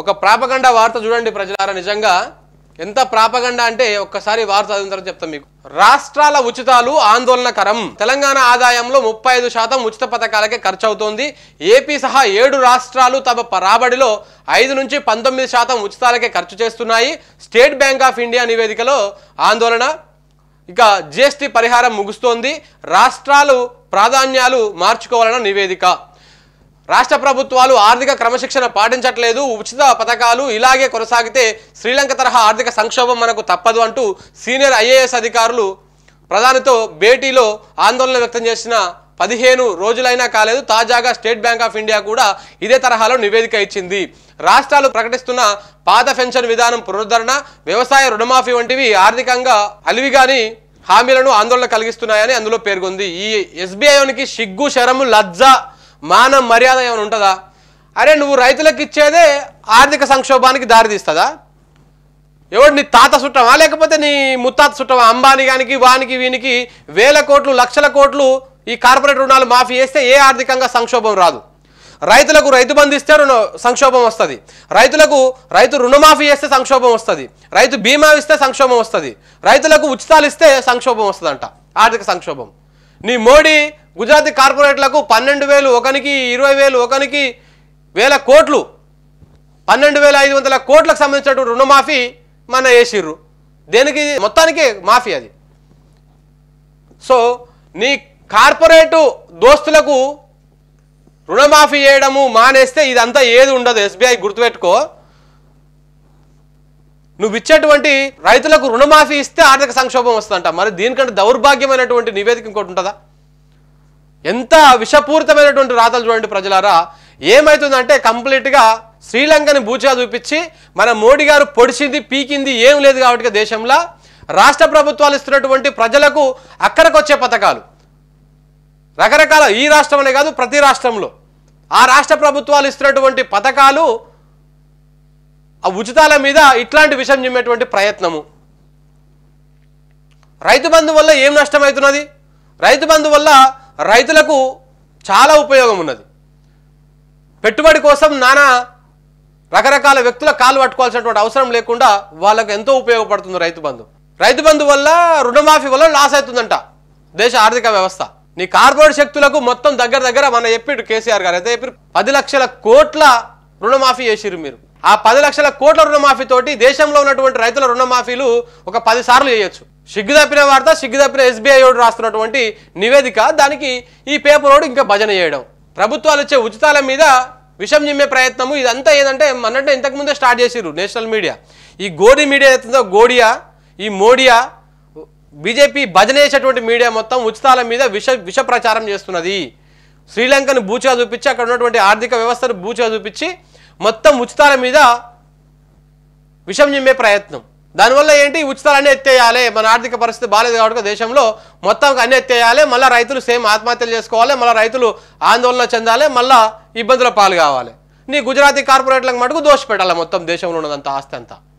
ఒక ప్రాపగండ వార్త చూడండి ప్రజలారా నిజంగా ఎంత ప్రాపగండ అంటే ఒక్కసారి వార్త చదివిన చెప్తాం మీకు రాష్ట్రాల ఉచితాలు ఆందోళనకరం తెలంగాణ ఆదాయంలో ముప్పై ఐదు శాతం ఉచిత పథకాలకే ఖర్చు అవుతోంది ఏపీ సహా ఏడు రాష్ట్రాలు తమ రాబడిలో ఐదు నుంచి పంతొమ్మిది శాతం ఉచితాలకే ఖర్చు చేస్తున్నాయి స్టేట్ బ్యాంక్ ఆఫ్ ఇండియా నివేదికలో ఆందోళన ఇక జిఎస్టీ పరిహారం ముగుస్తోంది రాష్ట్రాలు ప్రాధాన్యాలు మార్చుకోవాలన్న నివేదిక రాష్ట్ర ప్రభుత్వాలు ఆర్థిక క్రమశిక్షణ పాటించట్లేదు ఉచిత పథకాలు ఇలాగే కొనసాగితే శ్రీలంక తరహా ఆర్థిక సంక్షోభం మనకు తప్పదు అంటూ సీనియర్ ఐఏఎస్ అధికారులు ప్రధానితో భేటీలో ఆందోళన వ్యక్తం చేసిన పదిహేను రోజులైనా కాలేదు తాజాగా స్టేట్ బ్యాంక్ ఆఫ్ ఇండియా కూడా ఇదే తరహాలో నివేదిక ఇచ్చింది రాష్ట్రాలు ప్రకటిస్తున్న పాత పెన్షన్ విధానం పునరుద్ధరణ వ్యవసాయ రుణమాఫీ వంటివి ఆర్థికంగా అలివిగాని హామీలను ఆందోళన కలిగిస్తున్నాయని అందులో పేర్కొంది ఈ ఎస్బీఐకి సిగ్గు శరము లజ్జ మానం మర్యాద ఏమైనా ఉంటుందా అరే నువ్వు రైతులకు ఇచ్చేదే ఆర్థిక సంక్షోభానికి దారితీస్తుందా ఎవడు నీ తాత చుట్టమా లేకపోతే నీ ముత్తాత చుట్టమా అంబానీ గానికి వానికి వీనికి వేల కోట్లు లక్షల కోట్లు ఈ కార్పొరేట్ రుణాలు మాఫీ చేస్తే ఏ ఆర్థికంగా సంక్షోభం రాదు రైతులకు రైతు బంధు ఇస్తే రుణ సంక్షోభం వస్తుంది రైతులకు రైతు రుణమాఫీ చేస్తే సంక్షోభం వస్తుంది రైతు బీమా ఇస్తే సంక్షోభం వస్తుంది రైతులకు ఉచితాలు ఇస్తే సంక్షోభం వస్తుందంట ఆర్థిక సంక్షోభం నీ మోడీ గుజరాతీ కార్పొరేట్లకు పన్నెండు వేలు ఒకనికి ఇరవై వేలు ఒకనికి వేల కోట్లు పన్నెండు వేల ఐదు వందల కోట్లకు సంబంధించినటువంటి రుణమాఫీ మన వేసిర్రు దేనికి మొత్తానికి మాఫీ అది సో నీ కార్పొరేటు దోస్తులకు రుణమాఫీ చేయడము మానేస్తే ఇదంతా ఏది ఉండదు ఎస్బీఐ గుర్తుపెట్టుకో నువ్వు ఇచ్చేటువంటి రైతులకు రుణమాఫీ ఇస్తే ఆర్థిక సంక్షోభం వస్తుందంట మరి దీనికంటే దౌర్భాగ్యమైనటువంటి నివేదిక ఇంకోటి ఉంటుందా ఎంత విషపూరితమైనటువంటి రాతలు చూడండి ప్రజలారా ఏమవుతుందంటే కంప్లీట్గా శ్రీలంకని బూచా చూపించి మన మోడీ గారు పొడిచింది పీకింది ఏం లేదు కాబట్టి దేశంలో రాష్ట్ర ప్రభుత్వాలు ఇస్తున్నటువంటి ప్రజలకు అక్కడికొచ్చే పథకాలు రకరకాల ఈ రాష్ట్రంలో కాదు ప్రతి రాష్ట్రంలో ఆ రాష్ట్ర ప్రభుత్వాలు ఇస్తున్నటువంటి పథకాలు ఆ ఉచితాల మీద ఇట్లాంటి విషయం చెప్పేటువంటి ప్రయత్నము రైతు బంధు వల్ల ఏం నష్టమవుతున్నది రైతు బంధు వల్ల రైతులకు చాలా ఉపయోగం ఉన్నది పెట్టుబడి కోసం నానా రకరకాల వ్యక్తుల కాలు పట్టుకోవాల్సినటువంటి అవసరం లేకుండా వాళ్ళకు ఎంతో ఉపయోగపడుతుంది రైతు బంధు రైతు బంధు వల్ల రుణమాఫీ వల్ల లాస్ అవుతుందంట దేశ ఆర్థిక వ్యవస్థ నీ కార్పొరేట్ శక్తులకు మొత్తం దగ్గర దగ్గర మన చెప్పిండు కేసీఆర్ గారు అయితే చెప్పారు పది లక్షల కోట్ల రుణమాఫీ చేసిరు మీరు ఆ పది లక్షల కోట్ల రుణమాఫీ తోటి దేశంలో ఉన్నటువంటి రైతుల రుణమాఫీలు ఒక పది సార్లు చేయొచ్చు సిగ్గుదప్పిన వార్త సిగ్గుదప్పిన ఎస్బీఐ ఓడు రాస్తున్నటువంటి నివేదిక దానికి ఈ పేపర్ ఇంకా భజన చేయడం ప్రభుత్వాలు ఇచ్చే ఉచితాల మీద విషం నిమ్మే ప్రయత్నము ఇదంతా ఏంటంటే మనంటే ఇంతకుముందే స్టార్ట్ చేసిర్రు నేషనల్ మీడియా ఈ గోడీ మీడియా ఏదైతుందో గోడియా ఈ మోడియా బీజేపీ భజన చేసేటువంటి మీడియా మొత్తం ఉచితాల మీద విష విష ప్రచారం చేస్తున్నది శ్రీలంకను బూచిగా చూపించి అక్కడ ఉన్నటువంటి ఆర్థిక వ్యవస్థను బూచిగా చూపించి మొత్తం ఉచితాల మీద విషం చెమ్మే ప్రయత్నం దానివల్ల ఏంటి అన్ని ఎత్తేయాలి మన ఆర్థిక పరిస్థితి బాగాలేదు కాబట్టి దేశంలో మొత్తం అన్నీ ఎత్తేయాలి మళ్ళీ రైతులు సేమ్ ఆత్మహత్యలు చేసుకోవాలి మళ్ళీ రైతులు ఆందోళన చెందాలి మళ్ళీ ఇబ్బందుల పాలు కావాలి నీ గుజరాతీ కార్పొరేట్లకు మటుకు దోష పెట్టాలి మొత్తం దేశంలో ఉన్నదంతా ఆస్తి అంతా